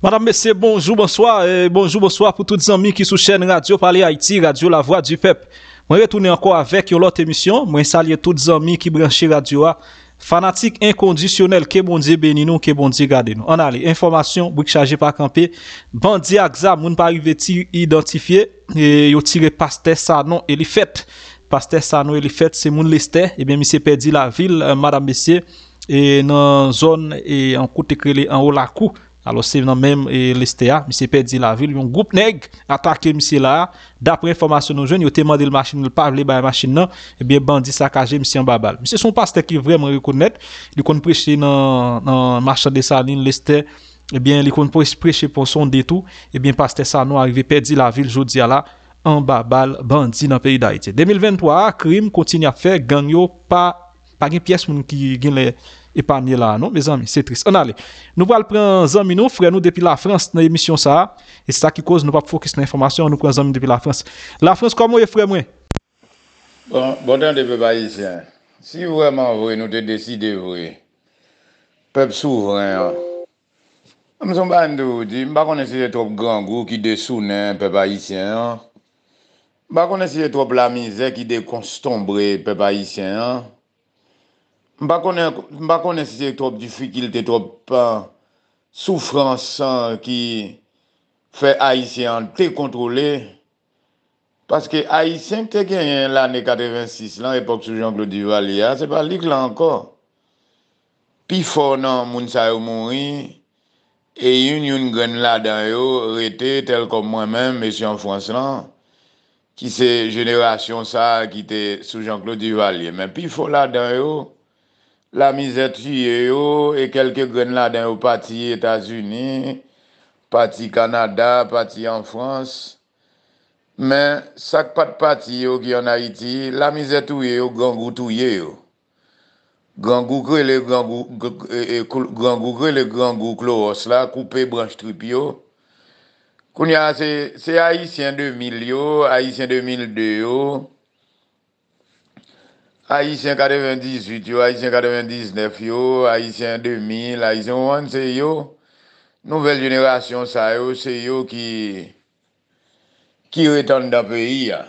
Madame Messie, bonjour, bonsoir, euh, bonjour, bonsoir pou tout zanmi ki sou chen radio, pale Haiti, radio la voix du pep. Mwen retounen anko avek yo lote emisyon, mwen salye tout zanmi ki branche radio a, fanatik, inkondisyonel, ke bon di benin nou, ke bon di gade nou. An ale, informasyon, bouk chaje pa kampe, bandi a gza, moun pari ve ti identifiye, yo tire paste sanon, elifet, paste sanon, elifet, se moun liste, e eh ben mi se pedi la vil, euh, Madame Messie, e nan zon, e an koute krele, an ou lakou, Alo se yon mèm leste ya, mi se pedi la vil, yon goup neg, atakè mi se la, dapre informasyon nou jwen, yote mandi l machin, l pavli baye machin nan, ebyen eh bandi sakaje mi se yon babal. Mi se son paste ki vremen rekounet, li kon preche nan machan de sa lin leste, ebyen eh li kon preche ponson de tou, ebyen eh paste sa nou arive pedi la vil, jodi ya la, an babal bandi nan peyi da ite. 2023, krim kontini a fè, gangyo pa ekon. Pa gen piyes moun ki gen le non, epanye la, non, me zanmi, se tris. An ale, nou wale pren zanmi nou, fre nou depi la Frans, nou emisyon sa a, e sa ki koz nou wap fokus nan informasyon, nou pren zanmi depi la Frans. La Frans, kon mwen, fre mwen. Bon, bon dan de pe pa isyan. Si vwèman vwè, nou te deside vwè. Peb sou vwè, an. An mson ban nou, di, mba konen si jè trope gran gwo ki de sou nan, pe pa isyan, an. Mba konen si jè trope la mizè ki de konstombre, pe pa isyan, an. Mba konen si se trope di fikil te trope euh, pa soufransan euh, ki fe Aisyen te kontrole paske Aisyen te genyen l'anè 86 lan epok sou Jean-Claude Duvalier, ah, se pa lik lan anko. Pi for nan moun sa yo moun ri e yon yon gen la dan yo rete tel kom mwen men mesi an Frans lan ki se jenè rasyon sa ki te sou Jean-Claude Duvalier men pi for la dan yo la mize tuye yo, e kelke gren la den yo pati Etasuni, pati Kanada, pati Anfrans, men sak pati yo ki an Haiti, la mize tuye yo, gangou tuye yo. Gangou kre le gangou klo os la, koupe branj trip yo. Koun ya se Haitien 2000 yo, Haitien 2002 yo, Ayisyen 98 yo, ayisyen 99 yo, ayisyen 2000, ayisyen 100 yo. Nouvel jeneration sa yo, se yo ki... ki rjetan da peri ya.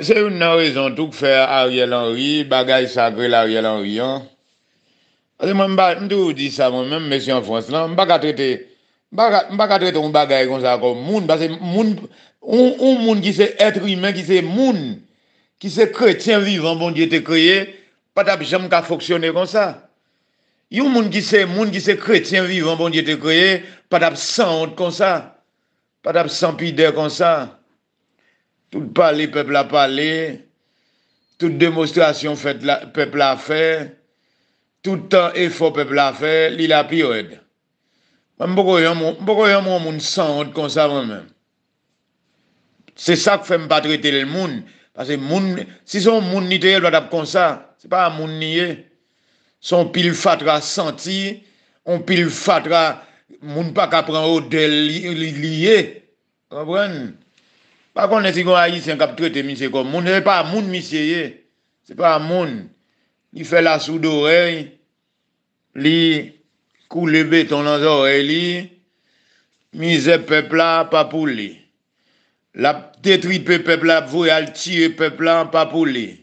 Se yo nan rezon tout fè Ariel Henry, bagay sakre l'Ariel Henry yo. An tou di sa, mèm mèsy en Frans. M baka trete un bagay konsa kon moun, moun ki se etri imen, ki se moun. Ki se kretien vivan bon di ete kreye, pat ap jam ka foksyone kon sa. Yon moun ki se, moun ki se kretien vivan bon di ete kreye, pat ap san ot kon sa. Pat ap san pide kon sa. Tout pale peple a pale, tout demonstrasyon peple a fe, tout tan efo peple a fe, li la pi od. Mwen mwen moun san ot kon sa mwen mwen. Se sa k fe mpa trete le moun, Pase moun, si son moun niteye dwa dap konsa, se pa moun nye, son pil fatra santi, on pil fatra moun pa kapran ou de liye, repren. Pakon nesikon a yi sen kap trete misye kon, moun se pa moun misyeye, se pa moun, ni fe la sou do rey, li koulebe ton nan zorey li, mi ze pepla pa pou li. Lap detripe pepla vwe al tiye pepla an pa pou le.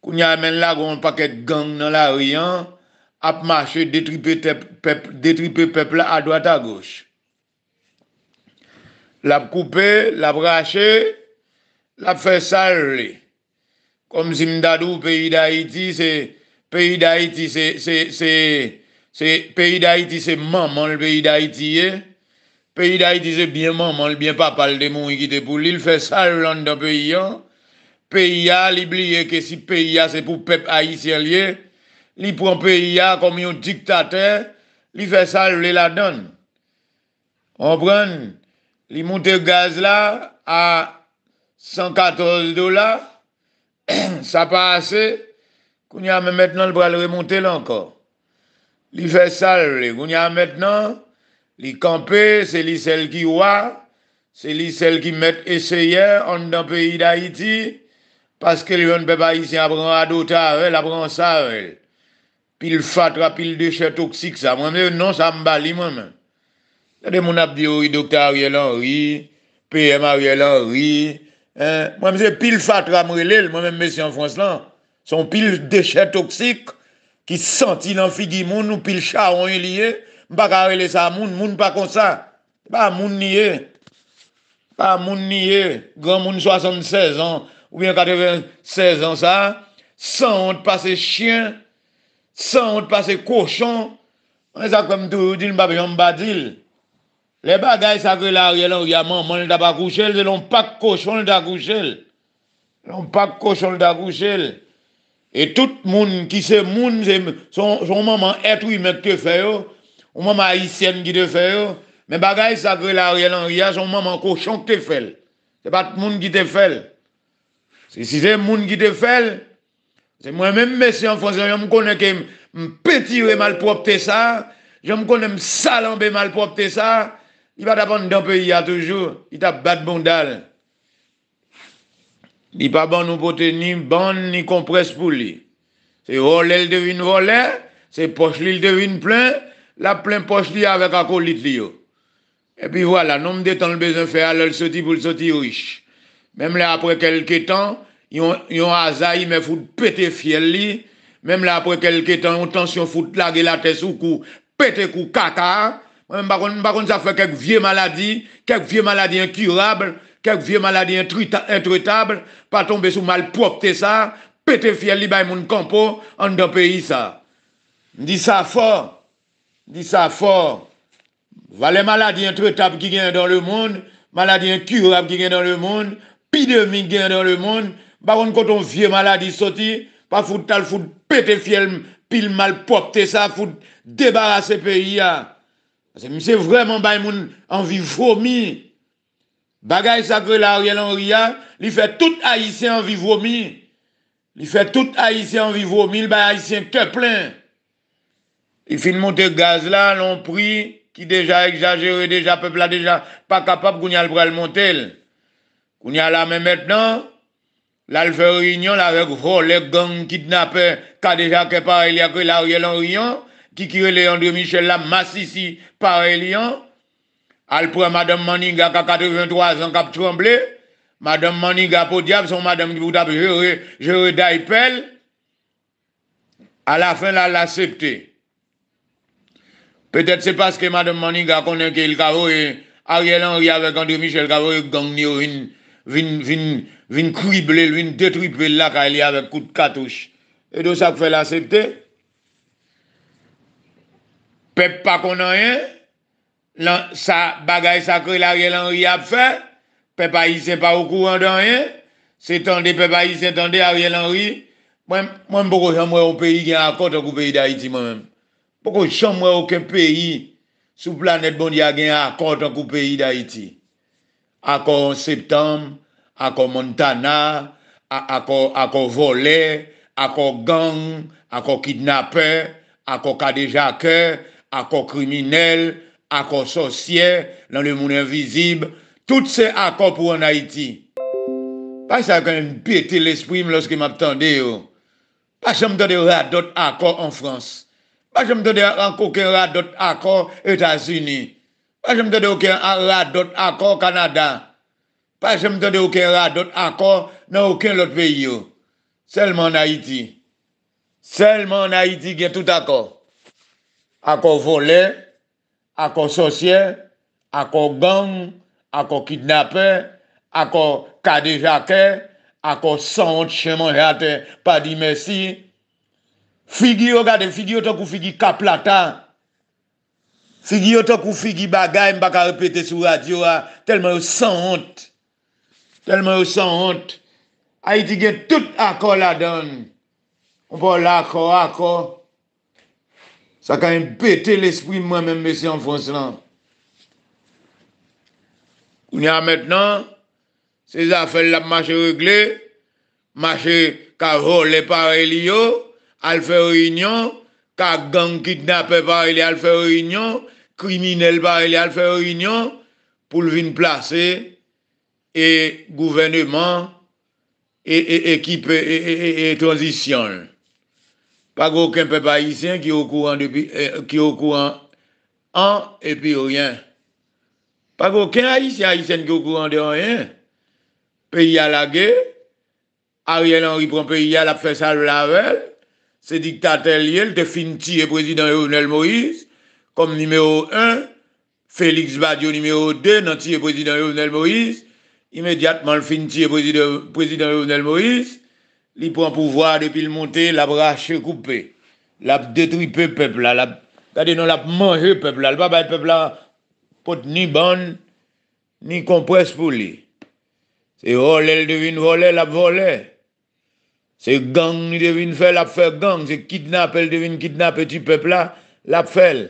Koun ya men lakon paket gang nan la riyan, ap mache detripe pepla a doat a goch. Lap koupe, lap rache, lap fe sal le. Kom si mdadou peyi da iti, peyi da iti se maman l peyi da iti ye, peyi da yi dize bien man man, bien pa pal de moun yi kite pou li, li fe sal lan da peyi an, peyi a li bliye ke si peyi a se pou pep a yi sien liye, li pran peyi a kom yon diktater, li fe sal le la don, an pren, li monte gaz la, a 114 dolar, sa pa ase, koun ya men metnan le bral remonte la anko, li fe sal le, koun ya metnan, Li kampe, se li sel ki wwa, se li sel ki met eseye, an dan peyi da iti, paske li yon pe pa yisi, apre an adota, apre an sa, pil fatra, pil deche toksik sa, mwen mwen nan sa mbali mwen men. Sade moun ap di ori, doktor Ariel Henry, PM Ariel Henry, mwen mwen mwen pil fatra mwen lel, mwen mwen mwen mwen si an Franslan, son pil deche toksik, ki santi nan figi moun, nou pil charon yi liye, Mpa karele sa moun, moun pa kon sa. Mpa moun niye. Mpa moun niye. Gran moun 76 an, ou bien 96 an sa. San wot pa se chien. San wot pa se kouchon. An e sa kwen mtou, din babi yon badil. Le bagay sa kwen la riyel an, yaman mwen lida pa kouchel, se loun pak kouchon lida kouchel. Loun pak kouchon lida kouchel. E tout moun ki se moun, son maman etwi mek te feyo, ou maman haisyen ki te fè yo, men bagay sa vre la rielan riyaz, ou maman kouchon ki te fèl. Se pat moun ki te fèl. Se si se moun ki te fèl, se mwen men mè se an fonse, jom konè ke m petire malprop te sa, jom konè m salambe malprop te sa, i pat apande dan pe yi a toujou, i tap bat bondal. Li pa ban ou potè, ni ban ni kompres pou li. Se rolel devine vole, se pochlel devine plen, la plein poche li avec acolyte li yo. Et puis voilà, nombre de temps le besoin faire à le sorti pour le sortir riche. Même là après quelques temps, ils ont, ils ont azaï mais fout pété fiel Même là après quelques temps, on tension fout la tête sous cou, pété cou caca. Même par contre, ça fait quelques vieilles maladies, quelques vieilles maladies incurables, quelques vieilles maladies intraitables, pas tomber sous malpropre ça, pété fiel li bay moun campo en dans pays ça. Dit ça fort. Di sa for, valè maladi entret ap ki gen dan le moun, maladi entur ap ki gen dan le moun, pi de min gen dan le moun, bagan kon ton vie maladi soti, pa fout tal fout pete fiel pil malpokte sa fout debarase pe iya. Mise vreman bay moun anvi vromi. Bagay sakre la riel anvi ya, li fè tout aisyen anvi vromi. Li fè tout aisyen anvi vromi, li bay aisyen ke plen. Il fin monter gaz là, l'on prix qui déjà exagéré, déjà peuple là déjà pas capable qu'on y a le monter. Qu'on y a là mais maintenant, là le fait réunion là avec les gangs kidnappés qui déjà quelque part il y que l'Ariel en réunion, qui qui les André Michel là masse ici par Elian. Al prend madame Maninga qui a 83 ans qui a tremblé. Madame Maninga pour diable, son madame qui vous tape À la fin, là, accepté. Petet se paske Madame Manig a konenke il kavo e Ariel Henry avek an de Michel Kavo e gang nyo vin krible, vin detripe l laka e li avek kout katouche. E do sa kwe la septe? Pep pa konen yon, bagay sakre l Ariel Henry ap fe, pep a yise pa ou kou an den yon, se tende pep a yise tende Ariel Henry, mwen mboko chanmwe ou peyi gen akot ou peyi da iti mwen mwen. pou kon chanm wè ouken peyi sou planet Bondi agen akon ton kou peyi d'Haïti. Akon Septem, akon Montana, akon volè, akon gang, akon kidnappè, akon kadejaker, akon kriminel, akon sosye, lan de mounen vizib, tout se akon pou an Haïti. Pa se akon pete l'esprime lòs ki m'aptande yo. Pa chanm kade yo adot akon an Frans. Pache mte de anko ken radot akor Etatsuni. Pache mte de anko ken radot akor Kanada. Pache mte de anko ken radot akor nan ouken lot peyi yo. Selman Haiti. Selman Haiti gen tout akor. Akor vole, akor sosye, akor gang, akor kidnape, akor kadejake, akor son cheman jate, akor padi mesi, Figi yo gade, figi yo tok ou figi kaplata. Figi yo tok ou figi bagay m baka repete sou radio a. Telman yo san hont. Telman yo san hont. A iti ge tout akor la don. On pa l'akor akor. Sa kan yon pete l'espri mwen menm mese yon fonsan. Koun ya metnan, se za fel la mache regle, mache ka role pa re li yo, al fè réunion, car gang kidnappé par elle, al fè réunion, criminel par elle, al fè réunion, pou venir placer et gouvernement et équipe et, et, transition. Pas qu'aucun peuple haïtien qui est au courant depuis, euh, qui au courant en et puis rien. Pas qu'aucun haïtien haïtien qui est au courant de rien. Pays à la guerre, Ariel Henry prend pays à la à la veille. Se diktatèl yè, l te finti e prezidant Reuvenel Moïse, kom nimeyo 1, Félix Badiou nimeyo 2, nanti e prezidant Reuvenel Moïse, imèdiatman l finti e prezidant Reuvenel Moïse, li pou an pouvoar depil monte, la brache koupè, la detwipe pepla, la, gade nan la manje pepla, l baba pepla pot ni ban, ni kompres pou li. Se rolel devine rolel ap rolel, Se gang ni devine fèl ap fèl gang, se kitnap el devine kitnap eti pepla, l'ap fèl.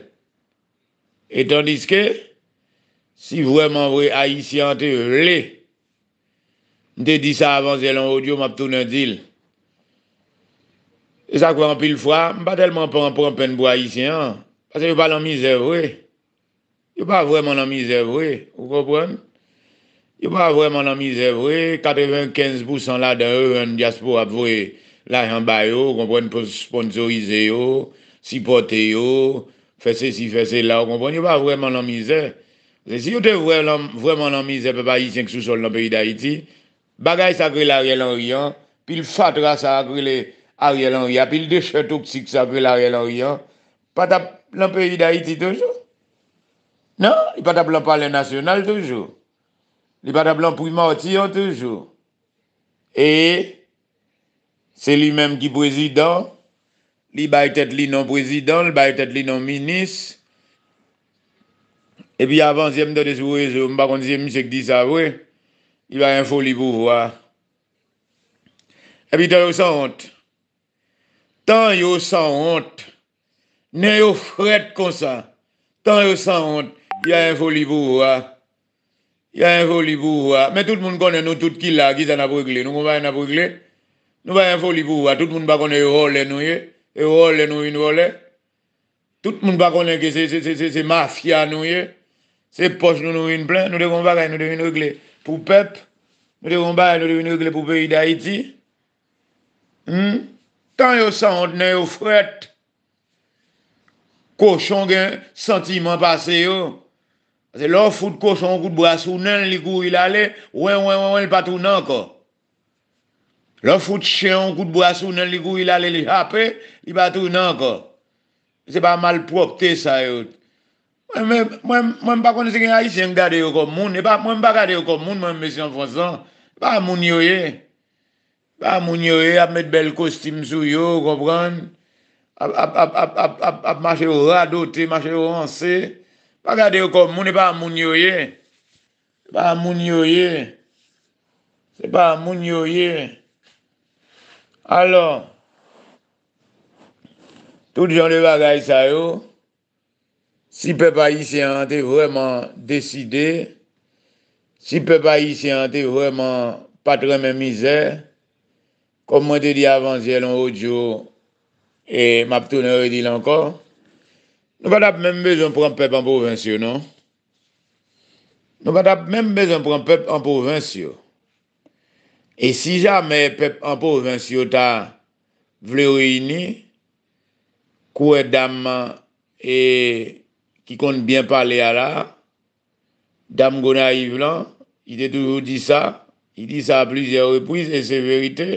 Et tandis ke, si vwèman vwè Aisyan te vle, mte di sa avans el an odyo m ap toune dil. E sa kwen apil fwa, m ba telman pwèm pwèm pwèm pwèm bo Aisyan, pwèm se vwèman mize vwè, vwèman mize vwè, vwèman mize vwè, vwèman mize vwè. Yo pa vwèman nan mizè vwè, katreven kenz bousan la den ewen diaspo ap vwè la yambay yo, kompwen pou sponsorize yo, sipote yo, fese si fese la, yo kompwen, yo pa vwèman nan mizè. Se si yo te vwèman nan mizè, pe pa yi sienk sou sol nan peyi da iti, bagay sa kre l'Ariel Anriyan, pi l'fatra sa kre l'Ariel Anriyan, pi l'deche toxik sa kre l'Ariel Anriyan, pa tap nan peyi da iti toujou. Nan, yi pa tap l'anpale nasyonal toujou. Li pata blan pou y mati yon toujou. E, se li menm ki prezidant, li bay tet li nan prezidant, li bay tet li nan minis. E pi avan zem de desvouezou, mba kon zem yon se k disavwe, yon va yon foli pou vwa. E pi tan yon san honte, tan yon san honte, nen yon fred konsan, tan yon san honte, yon va yon foli pou vwa. Ya yon foli pou wwa. Men tout moun konnen nou tout kil la ki sa nap wikle. Nou kon bayan nap wikle. Nou bayan foli pou wwa. Tout moun bak konnen yon role nou ye. Yon role nou yon role. Tout moun bak konnen ki se se se se se mafya nou ye. Se poch nou nou yon plen. Nou de kon bayan nou devin wikle pou pep. Nou de kon bayan nou devin wikle pou peyi da iti. Hmm. Tan yo sant nen yo fret. Kochon gen sentimen pase yo. Se lo foute kousan kout bwa sounen li kou il ale, ouen ouen ouen li pa tou nan ko. Lo foute chen kout bwa sounen li kou il ale li hape, li pa tou nan ko. Se pa malpropte sa yo. Mwen pa konese gen a yisye mkade yo komoun, mwen pa kade yo komoun e mwen mwen si an fonsan. Pa moun yo ye. Pa moun yo ye ap met bel kostim sou yo, kopran. Ap mache yo radote, mache yo ansè. Pa gade yo kom moun, e pa moun yo ye. E pa moun yo ye. E pa moun yo ye. Alors, tout joun de bagay sa yo, si pe pa yi se an te vwèman deside, si pe pa yi se an te vwèman patre mè mizè, kom mwen te di avansye loun ojou, e map toune ou di lankò, Nou pa tap menm bezon pran pep an povensyo, non? Nou pa tap menm bezon pran pep an povensyo. E si jame pep an povensyo ta vle reyini, kou e damman e ki konn bien pale a la, dam Gonaive lan, i te toujou di sa, i di sa a plizye reprise, e se verite,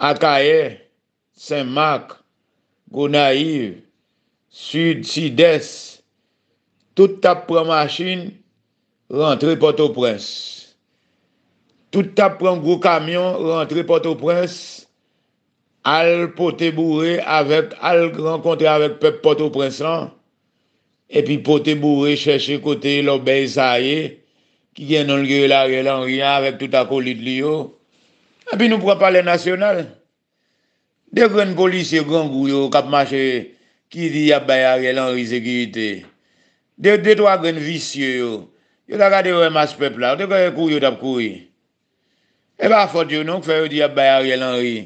a ka e, sen mak, Gonaive, sud, sides, tout ap pran machin, rentre Port-au-Prince. Tout ap pran gro kamyon, rentre Port-au-Prince, al poté bourré, al gran kontre avèk pep Port-au-Prince lan, epi poté bourré, chèche kote lò beye saye, ki gen nan gè la, gen nan ryan avèk tout akoli d'li yo, epi nou pran pale nasyonal. De gran polisè, de gran gouyo kap machè, ki di yab bayar yel anri sekirite. Dey dey to a gen visye yo, yo ta gade yo e mas peplar, dey kore kou yo tap kouye. E pa fote yo nou, kfe yo di yab bayar yel anri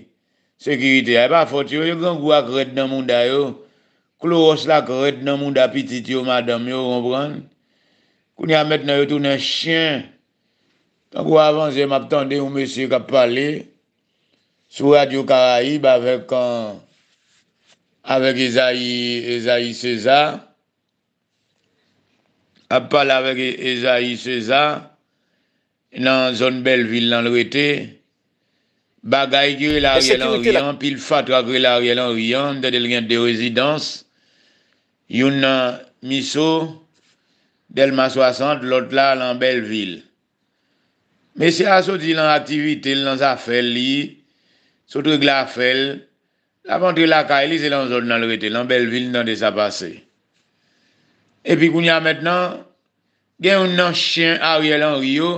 sekirite. E pa fote yo, yo gen gwa kred nan moun da yo, klo os la kred nan moun da pitit yo, madame yo, koun ya met nan yo tou nan chien. Tan kwa avanze, map tande yon mesye kap pale, sou radio Karahi, ba vek an avèk Ezaï Cezar, apal avèk Ezaï Cezar, nan zon Belvil nan lwete, bagay kire la rye lan ryan, pil fatwa kire la rye lan ryan, dede lgen de rezidans, yon nan miso, delman soasant, lot la lan Belvil. Mè se asoti lan ativite, lan zafèl li, sotou glafèl, la pantre la ka elise lan zot nan lwete, lan bel vil nan de sa pase. Epi koun ya metnan, gen un nan chen a rielan rio,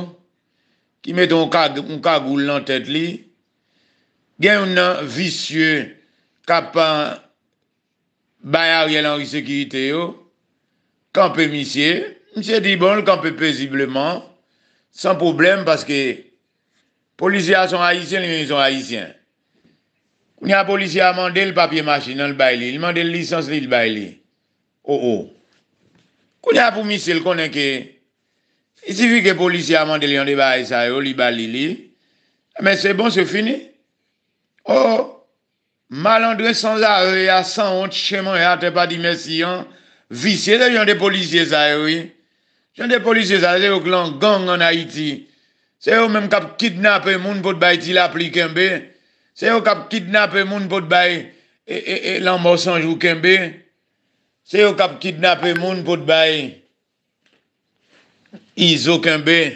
ki met un kagoul nan tet li, gen un nan visye kapan bay a rielan rio sekirite yo, kanpe misye, misye di bon, kanpe pesibleman, san problem, paske polisya son hajisyen, li men son hajisyen. Kouni a polisi a mande l papye machi nan l bay li, l mande l lisans li l bay li. O, oh, o. Oh. Kouni a pou misil konen ke, si fi ke polisi a mande li yon de bay sa yo, li bay li li, men se bon se fini. O, oh, malandre sans a re, a san ot cheman, a te pa di mesi yon, visye se yon de polisi sa yo, oui. Yon de polisi sa yo, klan gang an Haiti. Se yo menm kap kidnap e moun pot bay ti la plik mbe, Se yo kap kidnap e moun pot bay, e, e, e lan morsan jou kembe. Se yo kap kidnap e moun pot bay, izo kembe.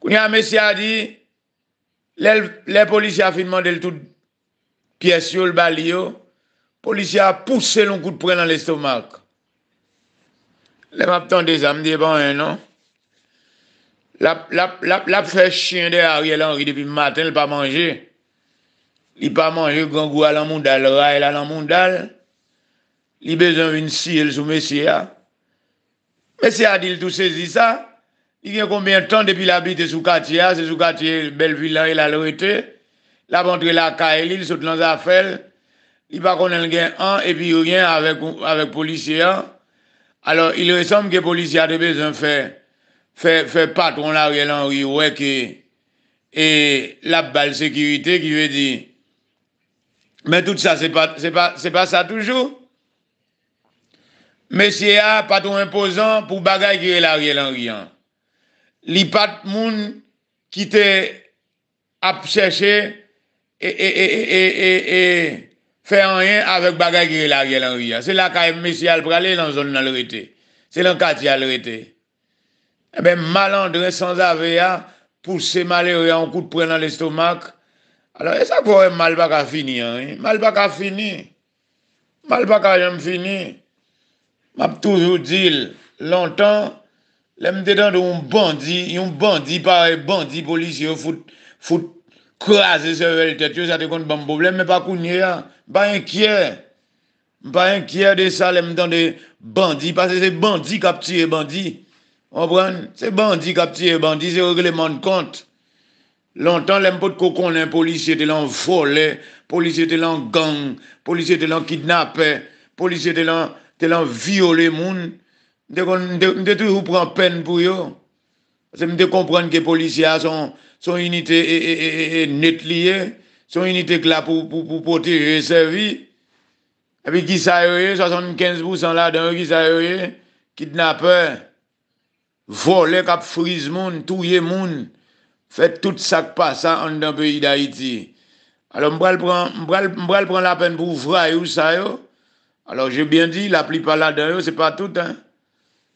Koun ya mesya di, le polisi a finman del tout piyes yo, l bal yo, polisi a pousse loun kout pre nan l estomak. Le map tante, sa mdi e ban eno. Non? La fè chien de a rielan ri depi maten, l pa manje. li pa manje grangou alamondal, rayl alamondal, li bezan vin si el sou mesya. Mesya di l tou sezi sa, li gen konbyen tan depi la bit de sou katiya, se sou katiye bel filan el alwete, la ban tre la ka el il, sot lan zafel, li pa konen gen an, epi yon gen avek polisiya. Alors, il resombe ke polisiya de bezan fe patron la ou el anwi weke e la bal sekirite ki ve di... Mais tout ça, c'est pas, c'est pas, c'est pas ça toujours. Monsieur a pas trop imposant pour bagay qui est l'Ariel Henry. Hein. Li pas moun qui te a cherché et, et, et, et, faire rien avec bagay qui est en rien. Hein. C'est là que monsieur a pralé dans zone dans l'été. C'est là quartier à eh ben, malandre sans AVA, pousser malheureux en coup de poing dans l'estomac, alo e sa kwa e mal baka fini an, mal baka fini, mal baka jom fini, map toujou dil, lontan, lem detan do yon bandi, yon bandi pare, bandi polis yo, foute kwa se sevel tet yo, sa te kont bambob, lem me pa kounye an, me pa enkier, me pa enkier de sa, lem detan de bandi, pase se bandi kapti e bandi, anpren, se bandi kapti e bandi, se regleman kont, Lantan, lem pot kokon en polisye te lan vole, polisye te lan gang, polisye te lan kidnape, polisye te lan viole moun. Mde te ou pran pen pou yo. Mde te kompran ke polisye a son unité net liye, son unité kla pou potir se vi. Epi ki sa yo yo, 75% la den yo ki sa yo yo, kidnape, vole kap friz moun, touye moun, Fè tout sakpa sa an dan peyi da iti. Alò mbrel pran la pen pou fra yo sa yo. Alò jè bien di, la pli pala dan yo, se pa tout.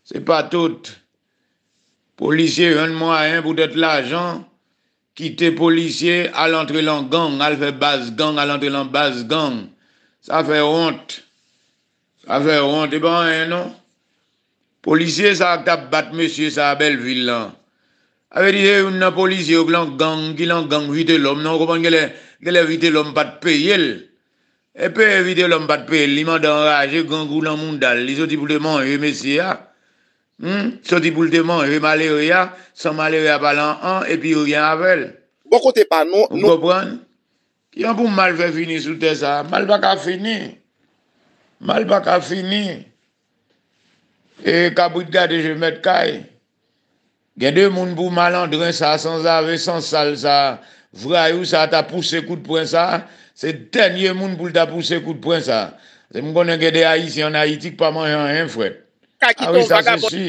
Se pa tout. Polisye renn mwa yen pou det l'ajan. Kite polisye al entre lan gang. Al fe base gang, al entre lan base gang. Sa fè honte. Sa fè honte eh ban yen nou. Polisye sa akta bat mesye sa bel vilan. Ave di se yon nan polisi yo ki lan gang, ki lan gang vite lom. Non kompon gen lè vite lom pat pe yel. Epe vite lom pat pe, liman dan raje, gang ou lan moun dal. Li soti pou te manje, mesi ya. Hmm? Soti pou te manje, malewe ya. San malewe ya palan an, epi ou vyen avel. Bo kote pan, nou... Kou non. kompon? Ki yon pou mal fe fini sou te sa. Mal baka fini. Mal baka fini. E kabou de gade, je met kaye. Gen de moun pou malandren sa, san zave, san sal sa, vrayou sa, ta pousse kout pouen sa, se tenye moun pou ta pousse kout pouen sa. Se moun konnen gen de ayisi an ayitik, pa man jan jen fwet. Awe sa se si.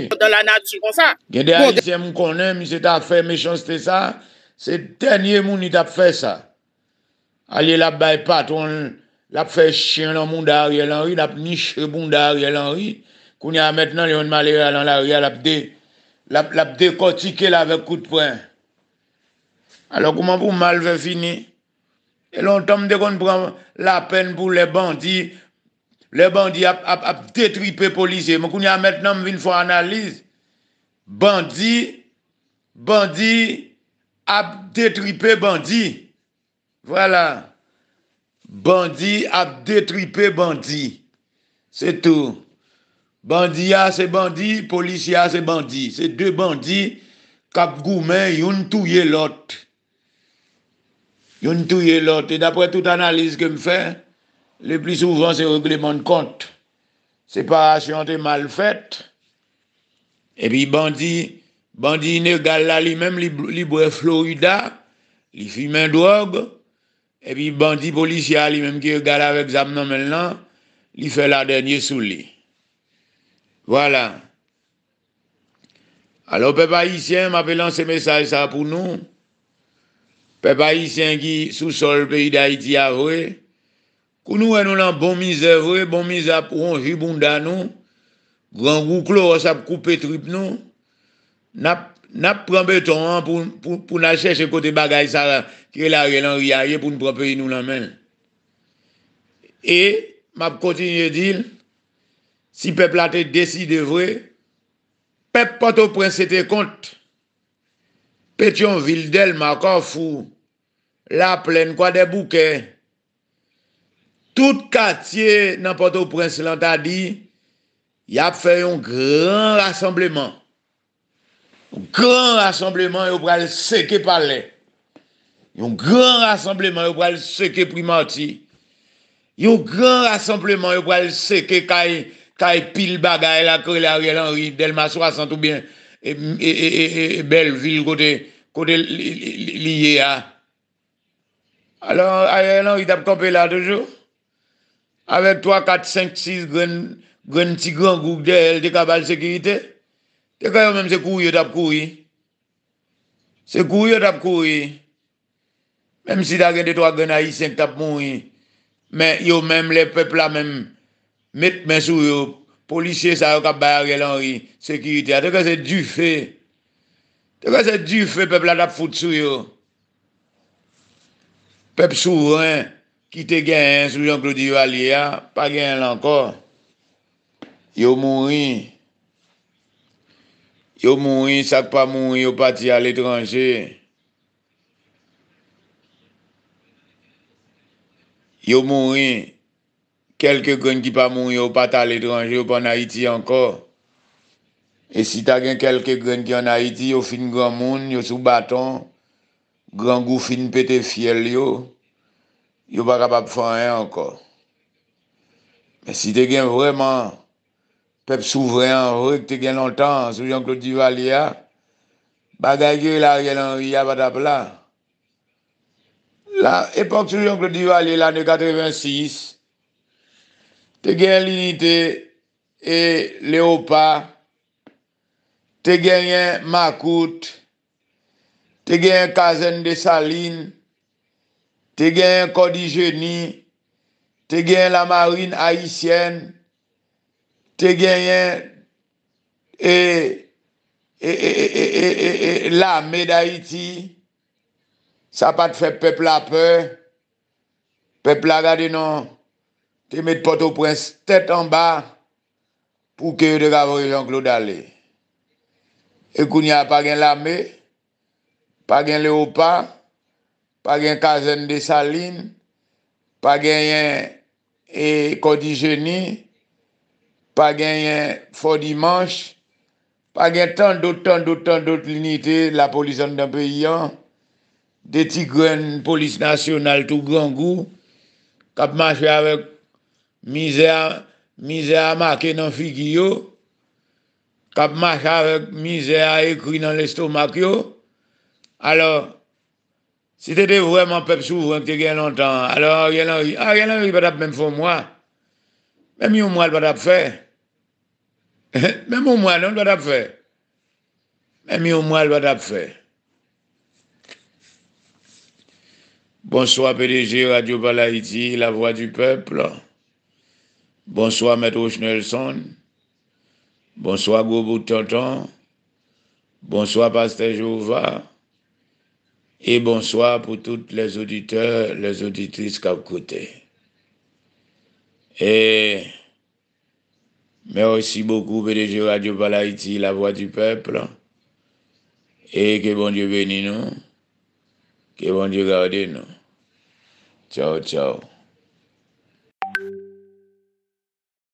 Gen de ayisi an moun konnen, mi se ta fè mechans te sa, se tenye moun ni ta fè sa. A li la bay pat, la fè chien lan moun da ari el anri, la fè chien lan moun da ari el anri, koun ya met nan li yon malay alan la riyal ap dey, la ap dekotike la vek koutpwen. Alo kouman pou mal vek fini. E lon tom dekoun pran la pen pou le bandi, le bandi ap detripe polise. Mwen koun ya metnam vin fwa analize, bandi, bandi, ap detripe bandi. Vwala, bandi, ap detripe bandi. Se tou. Bandiya se bandi, polisyya se bandi. Se de bandi, kap goumen yon touye lot. Yon touye lot. E dapre tout analize ke m fe, le pli souvan se regleman kont. Se pa asyante mal fete. E pi bandi, bandi ne gala li mem li boue Florida, li fime un drog, e pi bandi polisyya li mem ki gala vek zam nan men nan, li fe la denye souli. Wala. Alo pe pa isyen, mapelan se mesaj sa pou nou. Pepa isyen ki sou sol pe iday ti avwe. Kou nou enon eh, nan bonmize avwe, bonmize ap ou an jibounda nou. Gran rouklo as ap koupe trip nou. Nap pranbe ton an pou nan chèche kote bagay sa kre la re lan riyaje pou nou pranpe yi nou nan men. E, map kontinye dil, si pep la te desi de vre, pep poto pren se te kont, pet yon vil del makan fou, la plen kwa de bouken, tout katye nan poto pren se lan ta di, yap fe yon gran rassembleman, yon gran rassembleman yo pral seke pale, yon gran rassembleman yo pral seke primati, yon gran rassembleman yo pral seke kaje, Ta e pil bagay la kre la ou ye lan ri, del maswa san toubyen, e, e, e, e bel vil kote liye ya. Alon, a ye lan ri tap kompe la toujou, avek 3, 4, 5, 6 gwen, gwen si gran gouk de el de kabal sekirite, te kaya ou menm se kou yo tap kou yi. Se kou yo tap kou yi. Mem si ta gen de 3 gwen a yi, 5 tap moun yi. Men yo menm le pepla menm, Met men sou yo, polisye sa yo ka bayar gelan ri, sekirite. Teke se du fe, teke se du fe pepe la tap foute sou yo. Pepe souwen, ki te genyen sou Jean-Claude Ivalier, pa genyen lankor. Yo mouni, yo mouni sak pa mouni yo pati al etranje. Yo mouni. kelke gren ki pa moun yo pata l'étranj yo pa an Haiti ankor. E si ta gen kelke gren ki an Haiti yo fin gran moun, yo sou baton, gran gou fin pete fiel yo, yo pa kapap fanyan ankor. Men si te gen vreman, pep souvren anvrèk te gen lontan, soujanklou di vali ya, bagay ki la gen anvi ya pata pla. La epok soujanklou di vali, l'anè katreven sis, te gen Linite e Leopard, te gen Yen Makout, te gen Kazen de Saline, te gen Kodi Geni, te gen la Marine Haitienne, te gen Yen e, e, e, e la Medaïti, sa pat fe pep la pe, pep la gade nan se met poto prens tèt an ba pou kè yon de gavore Jean-Claude Allé. Ekounia pa gen Lame, pa gen Leopard, pa gen Kazen de Saline, pa gen Kodi Geni, pa gen Faudimanche, pa gen ton doton doton doton doton unitè la polis an den peyi an, de ti gren polis nasyonal tou grangou, kapman chwe avèk mize a make nan figiyo, kap mache avèk mize a ekri nan lestomak yo, alò, se te devouèman pep souvwen kte gen lontan, alò, gen nan ri, a gen nan ri, bat ap men fò mwa, men mi ou mwa l bat ap fè, men mi ou mwa l bat ap fè, men mi ou mwa l bat ap fè. Bonswa PDG Radio Palayiti, la voix du pep, lò. Bonsoir, Maître Ousnelson. Bonsoir, Gobo Tonton. Bonsoir, Pasteur Jouva. Et bonsoir pour tous les auditeurs, les auditrices qui côté. Et merci beaucoup, BDG Radio palaïti la voix du peuple. Et que bon Dieu bénisse nous. Que bon Dieu garde nous. Ciao, ciao.